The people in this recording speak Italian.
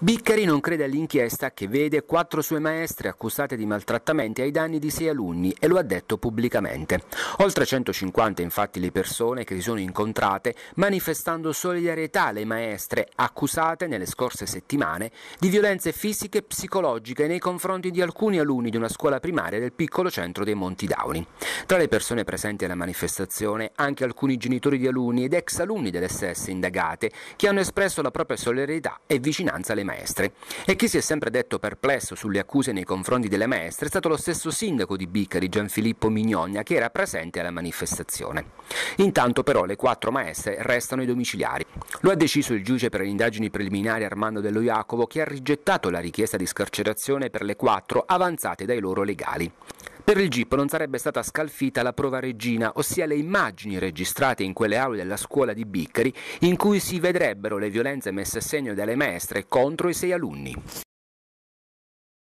Biccari non crede all'inchiesta che vede quattro sue maestre accusate di maltrattamenti ai danni di sei alunni e lo ha detto pubblicamente. Oltre 150 infatti le persone che si sono incontrate manifestando solidarietà alle maestre accusate nelle scorse settimane di violenze fisiche e psicologiche nei confronti di alcuni alunni di una scuola primaria del piccolo centro dei Monti Dauni. Tra le persone presenti alla manifestazione anche alcuni genitori di alunni ed ex alunni delle stesse indagate che hanno espresso la propria solidarietà e vicinanza alle maestre. E chi si è sempre detto perplesso sulle accuse nei confronti delle maestre è stato lo stesso sindaco di Bicari, Gianfilippo Mignogna, che era presente alla manifestazione. Intanto però le quattro maestre restano i domiciliari. Lo ha deciso il giudice per le indagini preliminari Armando Dello Jacopo che ha rigettato la richiesta di scarcerazione per le quattro avanzate dai loro legali. Per il GIP non sarebbe stata scalfita la prova regina, ossia le immagini registrate in quelle aule della scuola di Biccari in cui si vedrebbero le violenze messe a segno dalle maestre contro i sei alunni.